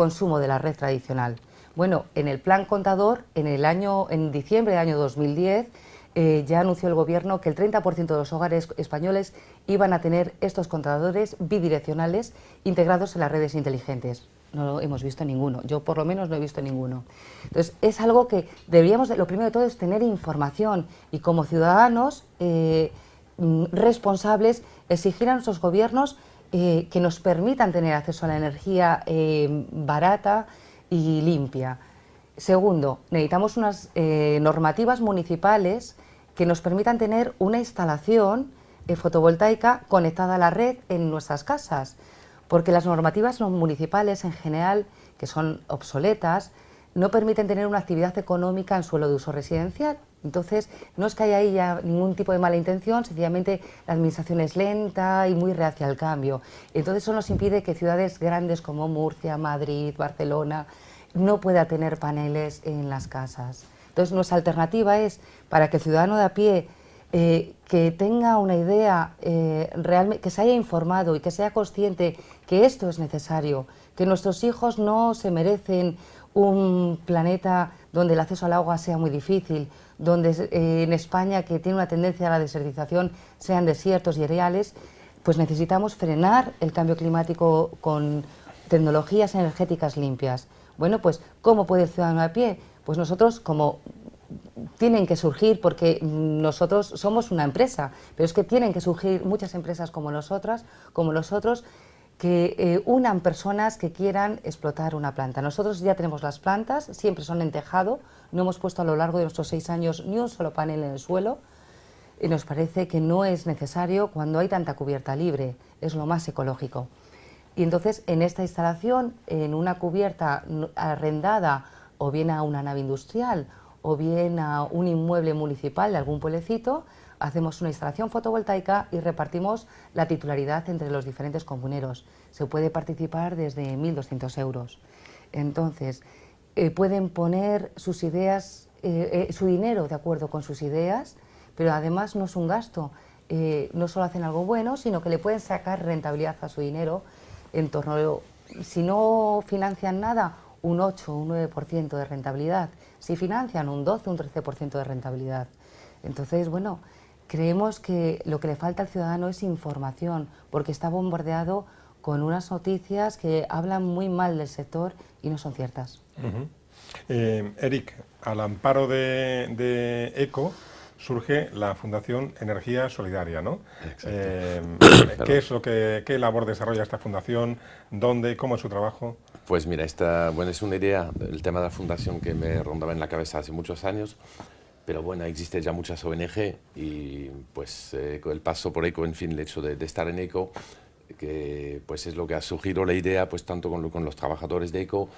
consumo de la red tradicional. Bueno, en el plan contador, en, el año, en diciembre del año 2010, eh, ya anunció el Gobierno que el 30% de los hogares españoles iban a tener estos contadores bidireccionales integrados en las redes inteligentes. No lo hemos visto ninguno, yo por lo menos no he visto ninguno. Entonces, es algo que debíamos. lo primero de todo es tener información y como ciudadanos eh, mm, responsables exigir a nuestros gobiernos eh, que nos permitan tener acceso a la energía eh, barata y limpia. Segundo, necesitamos unas eh, normativas municipales que nos permitan tener una instalación fotovoltaica conectada a la red en nuestras casas, porque las normativas municipales en general, que son obsoletas, no permiten tener una actividad económica en suelo de uso residencial. Entonces, no es que haya ahí ya ningún tipo de mala intención, sencillamente la administración es lenta y muy reacia al cambio. Entonces, eso nos impide que ciudades grandes como Murcia, Madrid, Barcelona, no pueda tener paneles en las casas. Entonces, nuestra alternativa es para que el ciudadano de a pie eh, que tenga una idea, eh, realmente, que se haya informado y que sea consciente que esto es necesario, que nuestros hijos no se merecen un planeta donde el acceso al agua sea muy difícil, donde eh, en España, que tiene una tendencia a la desertización, sean desiertos y areales, pues necesitamos frenar el cambio climático con tecnologías energéticas limpias. Bueno, pues, ¿cómo puede el ciudadano a pie? Pues nosotros, como tienen que surgir porque nosotros somos una empresa, pero es que tienen que surgir muchas empresas como nosotras, como nosotros, que eh, unan personas que quieran explotar una planta. Nosotros ya tenemos las plantas, siempre son en tejado, no hemos puesto a lo largo de nuestros seis años ni un solo panel en el suelo. Y nos parece que no es necesario cuando hay tanta cubierta libre, es lo más ecológico. Y entonces en esta instalación, en una cubierta arrendada o bien a una nave industrial o bien a un inmueble municipal de algún pueblecito, hacemos una instalación fotovoltaica y repartimos la titularidad entre los diferentes comuneros. Se puede participar desde 1.200 euros. Entonces, eh, pueden poner sus ideas, eh, eh, su dinero de acuerdo con sus ideas, pero además no es un gasto. no solo hacen algo bueno, sino que le pueden sacar rentabilidad a su dinero en torno, si no financian nada, un 8 o un 9% de rentabilidad. Si financian un 12, o un 13% de rentabilidad. Entonces, bueno, creemos que lo que le falta al ciudadano es información, porque está bombardeado con unas noticias que hablan muy mal del sector y no son ciertas. Eh, Eric, al amparo de, ECO surge la Fundación Energía Solidaria, ¿no? Eh, ¿Qué es lo que qué labor desarrolla esta fundación? ¿Dónde? ¿Cómo es su trabajo? Pues mira, esta bueno, es una idea, el tema de la fundación que me rondaba en la cabeza hace muchos años pero bueno, existen ya muchas ONG y pues eh, el paso por ECO, en fin, el hecho de, estar en ECO, que pues es lo que ha surgido la idea, pues tanto con, con los trabajadores de ECO,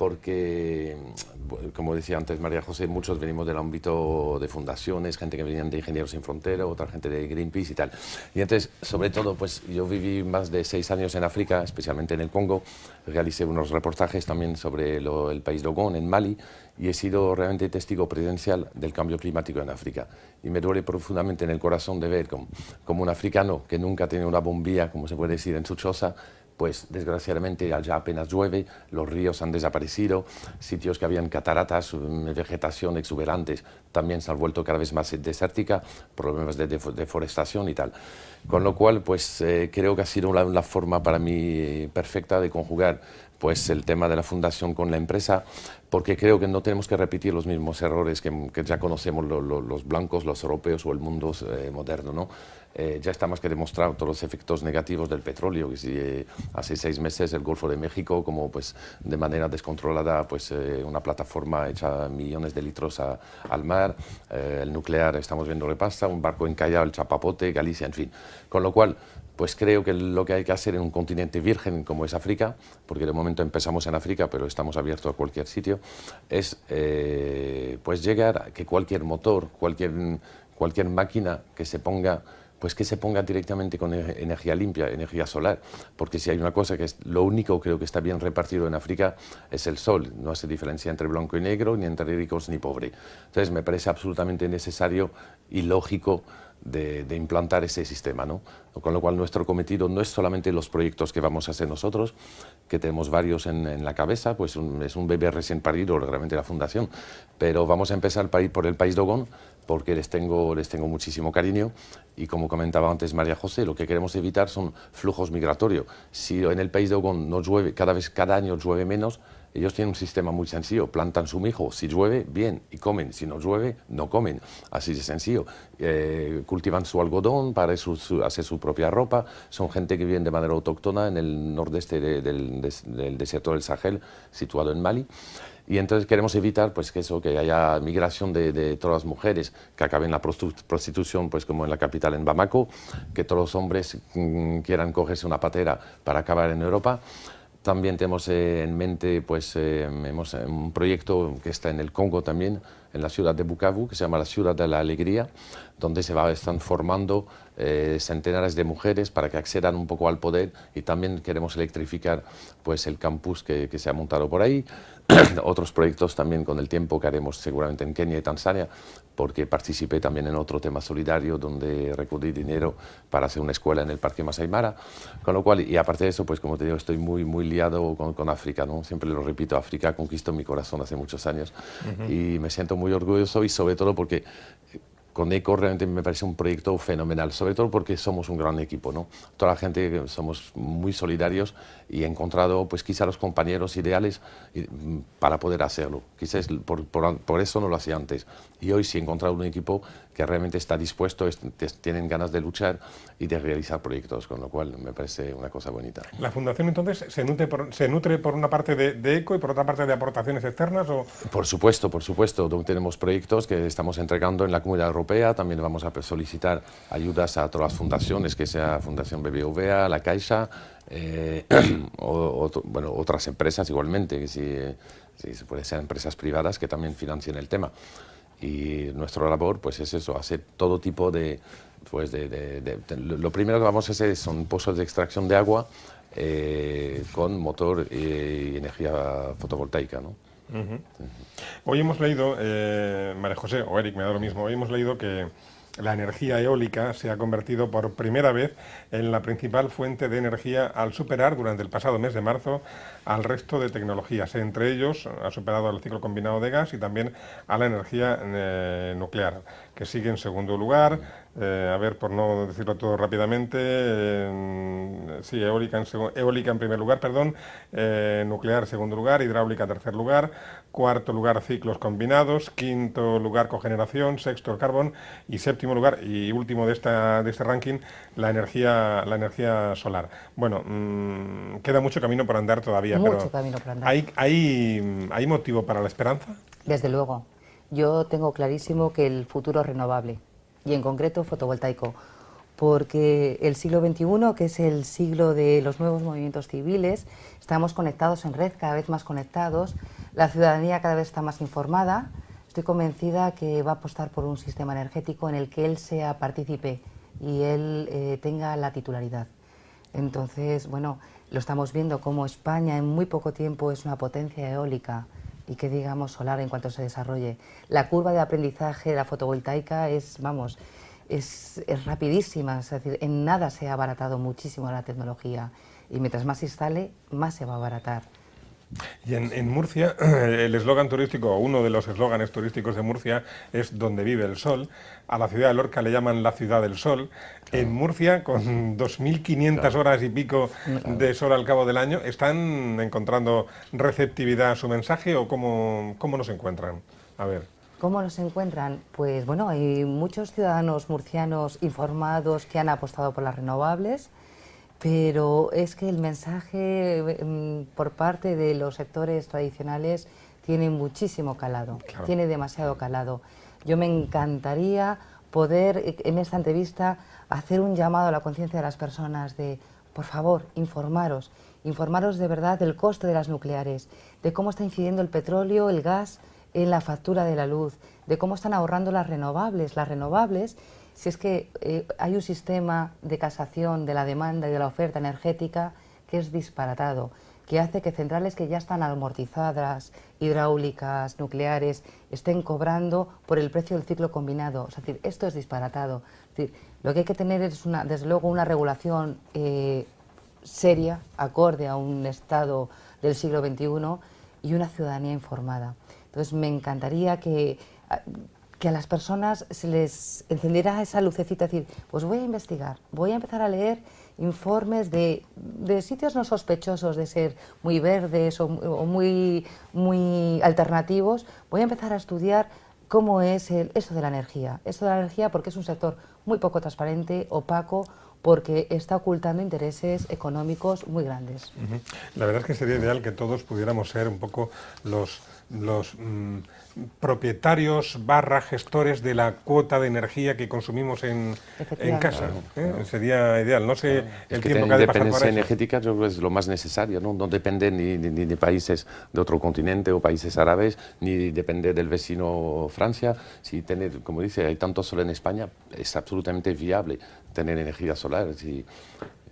porque, mm, como decía antes María José, muchos venimos del ámbito de fundaciones, gente que venían de Ingenieros Sin Fronteras, otra gente de Greenpeace y tal. Y entonces, sobre todo, pues yo viví más de seis años en África, especialmente en el Congo, realicé unos reportajes también sobre el país Dogon, en Mali, y he sido realmente testigo presidencial del cambio climático en África. Y me duele profundamente en el corazón de ver como, un africano que nunca tiene una bombilla, como se puede decir, en su choza, pues desgraciadamente ya apenas llueve, los ríos han desaparecido, sitios que habían cataratas, mm, vegetación exuberantes, también se ha vuelto cada vez más desértica, problemas de deforestación y tal. Con lo cual, pues eh, creo que ha sido la, forma para mí eh, perfecta de conjugar pues el tema de la fundación con la empresa, porque creo que no tenemos que repetir los mismos errores que, ya conocemos los blancos, los europeos o el mundo eh, moderno. ¿no? ya está más que demostrado todos los efectos negativos del petróleo, que si hace seis meses el Golfo de México, como pues de manera descontrolada, pues una plataforma hecha millones de litros al mar, eh, el nuclear, estamos viendo lo un barco encallado, el chapapote, Galicia, en fin. Con lo cual, pues creo que lo que hay que hacer en un continente virgen como es África, porque de momento empezamos en África, pero estamos abiertos a cualquier sitio, es eh, pues llegar a que cualquier motor, cualquier, cualquier máquina que se ponga pues que se ponga directamente con e-, energía limpia, energía solar, porque si hay una cosa que es lo único creo que está bien repartido en África es el sol, no hace diferencia entre blanco y negro, ni entre ricos ni pobres. Entonces me parece absolutamente necesario y lógico de, implantar ese sistema. ¿no? Con lo cual nuestro cometido no es solamente los proyectos que vamos a hacer nosotros, que tenemos varios en, la cabeza, pues es un bebé recién parido realmente la fundación, pero vamos a empezar por el país Dogón, porque les tengo, les tengo muchísimo cariño y como comentaba antes María José, lo que queremos evitar son flujos migratorios. Si en el país de Ogón no llueve, cada vez cada año llueve menos, ellos tienen un sistema muy sencillo, plantan su mijo, si llueve, bien, y comen, si no llueve, no comen, así de sencillo. Eh, cultivan su algodón para hacer su propia ropa, son gente que viven de manera autóctona en el nordeste del, del desierto del Sahel, situado en Mali. Y entonces queremos evitar pues, que, eso, que haya migración de, todas las mujeres que acaben en la prostitución, pues como en la capital, en Bamako, que todos los hombres mm, quieran cogerse una patera para acabar en Europa. También tenemos en mente pues, em, em, un proyecto que está en el Congo también, en la ciudad de Bukavu, que se llama la Ciudad de la Alegría, donde se va, están formando eh, centenares de mujeres para que accedan un poco al poder y también queremos electrificar pues, el campus que se ha montado por ahí. Otros proyectos también con el tiempo que haremos seguramente en Kenia y Tanzania, porque participé también en otro tema solidario donde recudí dinero para hacer una escuela en el Parque Masaimara, con lo cual, y aparte de eso, pues como te digo, estoy muy, muy liado con, con África, ¿no? Siempre lo repito, África conquistó mi corazón hace muchos años y me siento muy orgulloso y sobre todo porque con ECO realmente me parece un proyecto fenomenal, sobre todo porque somos un gran equipo, ¿no? Toda la gente somos muy solidarios y he encontrado pues quizá los compañeros ideales mm, para poder hacerlo. Quizás por, por eso no lo hacía antes. Y hoy sí he encontrado un equipo que realmente está dispuesto, tienen ganas de luchar y de realizar proyectos, con lo cual me parece una cosa bonita. ¿La Fundación entonces se nutre por, se nutre por una parte de, ECO y por otra parte de aportaciones externas? O? Por supuesto, por supuesto. Tenemos proyectos que estamos entregando en la Comunidad Europea, también vamos a solicitar ayudas a otras fundaciones, que sea Fundación BBVA, La Caixa, eh, bueno, otras empresas igualmente, que si, si puede ser empresas privadas que también financien el tema. Y nuestra labor, pues es eso, hacer todo tipo de... Pues de, lo primero que vamos a hacer son pozos de extracción de agua eh, con motor y energía fotovoltaica, Hoy hemos leído, eh, María José o Eric, me da lo mismo, hoy hemos leído que la energía eólica se ha convertido por primera vez en la principal fuente de energía al superar durante el pasado mes de marzo al resto de tecnologías. Entre ellos ha superado al ciclo combinado de gas y también a la energía eh, nuclear, que sigue en segundo lugar, eh, a ver, por no decirlo todo rápidamente, sí, eólica en, eólica en, primer lugar, perdón, eh, nuclear en segundo lugar, hidráulica en tercer lugar, cuarto lugar ciclos combinados, quinto lugar cogeneración, sexto el carbón y séptimo lugar y último de, esta, de este ranking la energía, la energía solar. Bueno, mm, queda mucho camino por andar todavía. Mucho camino por andar. ¿hay, hay, ¿Hay motivo para la esperanza? Desde luego. Yo tengo clarísimo que el futuro es renovable y en concreto fotovoltaico, porque el siglo XXI, que es el siglo de los nuevos movimientos civiles, estamos conectados en red, cada vez más conectados, la ciudadanía cada vez está más informada, estoy convencida que va a apostar por un sistema energético en el que él sea partícipe y él eh, tenga la titularidad. Entonces, bueno, lo estamos viendo como España en muy poco tiempo es una potencia eólica y que digamos solar en cuanto se desarrolle. La curva de aprendizaje de la fotovoltaica es, vamos, es, rapidísima, es decir, en nada se ha abaratado muchísimo la tecnología y mientras más se instale, más se va a abaratar. Y en, Murcia, el eslogan turístico, uno de los eslóganes turísticos de Murcia es donde vive el sol. A la ciudad de Lorca le llaman la ciudad del sol. En Murcia, con 2.500 horas y pico de sol al cabo del año, ¿están encontrando receptividad a su mensaje o cómo, cómo nos encuentran? A ver. ¿Cómo nos encuentran? Pues bueno, hay muchos ciudadanos murcianos informados que han apostado por las renovables pero es que el mensaje em, por parte de los sectores tradicionales tiene muchísimo calado, tiene demasiado calado. Yo me encantaría poder eh, en esta entrevista hacer un llamado a la conciencia de las personas de, por favor, informaros, informaros de verdad del coste de las nucleares, de cómo está incidiendo el petróleo, el gas en la factura de la luz, de cómo están ahorrando las renovables. Las renovables si es que eh, hay un sistema de casación de la demanda y de la oferta energética que es disparatado, que hace que centrales que ya están amortizadas, hidráulicas, nucleares, estén cobrando por el precio del ciclo combinado. Es decir, esto es disparatado. lo que hay que tener es, una, desde luego, una regulación eh, seria, acorde a un estado del siglo XXI y una ciudadanía informada. Entonces, me encantaría que ah, que a las personas se les encendiera esa lucecita, decir, pues voy a investigar, voy a empezar a leer informes de, sitios no sospechosos de ser muy verdes o, muy, muy alternativos, voy a empezar a estudiar cómo es el, eso de la energía, eso de la energía porque es un sector muy poco transparente, opaco, porque está ocultando intereses económicos muy grandes. La verdad es que sería ideal que todos pudiéramos ser un poco los mm, propietarios barra gestores de la cuota de energía que consumimos en, en casa. ¿Eh? Sería ideal. No sé el tiempo que ha de pasar para energética yo es lo más necesario. No, no depende ni, de países de otro continente o países árabes, ni depende del vecino Francia. Si tener, como dice, hay tanto sol en España, es absolutamente viable tener energía solar.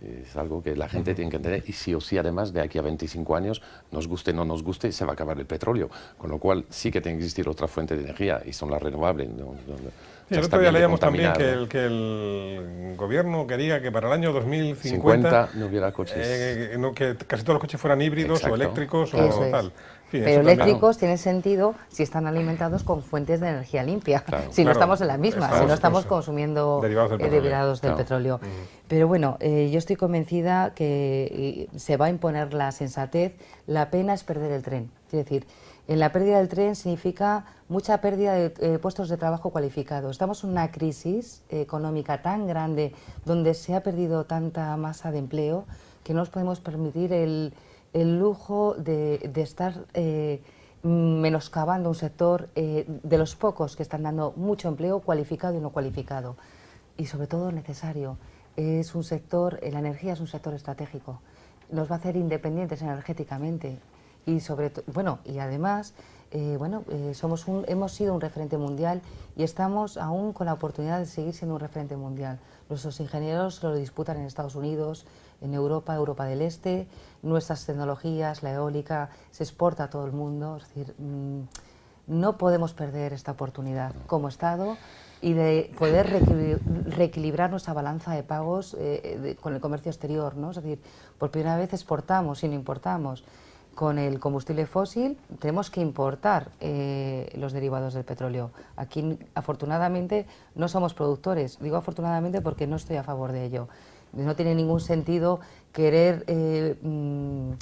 es algo que la gente tiene que entender y sí o sí además de aquí a 25 años, nos guste o no nos guste, se va a acabar el petróleo. Con lo cual sí que tiene que existir otra fuente de energía y son las renovables. No, leíamos también que el, que el, gobierno quería que para el año 2050 no hubiera coches. Eh, que casi todos los coches fueran híbridos o eléctricos o tal pero eléctricos tiene tienen sentido si están alimentados con fuentes de energía limpia, si no estamos en la misma, si no estamos consumiendo derivados del eh, petróleo. Pero bueno, eh, yo estoy convencida que eh, se va a imponer la sensatez, la pena es perder el tren. Es decir, en la pérdida del tren significa mucha pérdida de puestos de trabajo cualificados. Estamos en una crisis económica tan grande donde se ha perdido tanta masa de empleo que no nos podemos permitir el, el lujo de, estar eh, menoscabando un sector eh, de los pocos que están dando mucho empleo cualificado y no cualificado. Y sobre todo necesario. Es un sector, eh, la energía es un sector estratégico. Nos va a hacer independientes energéticamente. Y sobre bueno, y además, bueno, somos hemos sido un referente mundial y estamos aún con la oportunidad de seguir siendo un referente mundial. Nuestros ingenieros lo disputan en Estados Unidos, en Europa, Europa del Este, nuestras tecnologías, la eólica, se exporta a todo el mundo, es decir, mm, no podemos perder esta oportunidad como Estado y de poder reequilibrar nuestra balanza de pagos eh, con el comercio exterior, ¿no? Es decir, por primera vez exportamos y no importamos. Con el combustible fósil tenemos que importar eh, los derivados del petróleo. Aquí, afortunadamente, no somos productores. Digo afortunadamente porque no estoy a favor de ello no tiene ningún sentido querer eh, mm,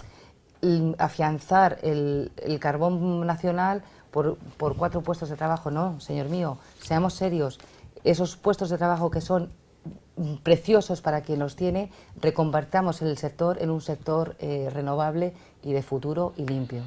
afianzar el, carbón nacional por, cuatro puestos de trabajo. No, señor mío, seamos serios. Esos puestos de trabajo que son preciosos para quien los tiene, reconvertamos el sector en un sector eh, renovable y de futuro y limpio.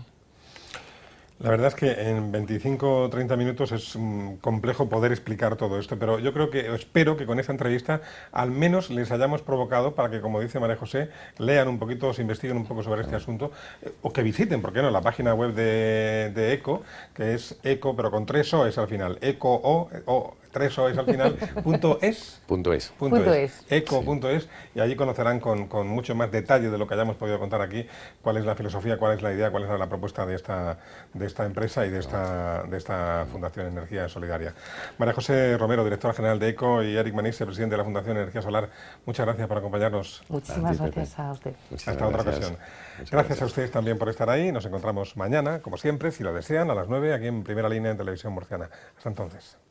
La verdad es que en 25 o 30 minutos es mm, complejo poder explicar todo esto, pero yo creo que, espero que con esta entrevista al menos les hayamos provocado para que, como dice María José, lean un poquito, se investiguen un poco sobre este asunto, eh, o que visiten, ¿por qué no?, la página web de, ECO, que es ECO, pero con tres es al final, ECO O, o tres al final, punto es. Punto es. Punto, es. Eco punto es, y allí conocerán con, mucho más detalle de lo que hayamos podido contar aquí, cuál es la filosofía, cuál es la idea, cuál es la propuesta de esta... De esta empresa y de esta, de esta Fundación Energía Solidaria. María José Romero, directora general de ECO, y Eric Manise, presidente de la Fundación Energía Solar, muchas gracias por acompañarnos. Muchísimas gracias a usted. Hasta otra ocasión. Gracias, a ustedes también por estar ahí. Nos encontramos mañana, como siempre, si lo desean, a las 9, aquí en Primera Línea en Televisión Murciana. Hasta entonces.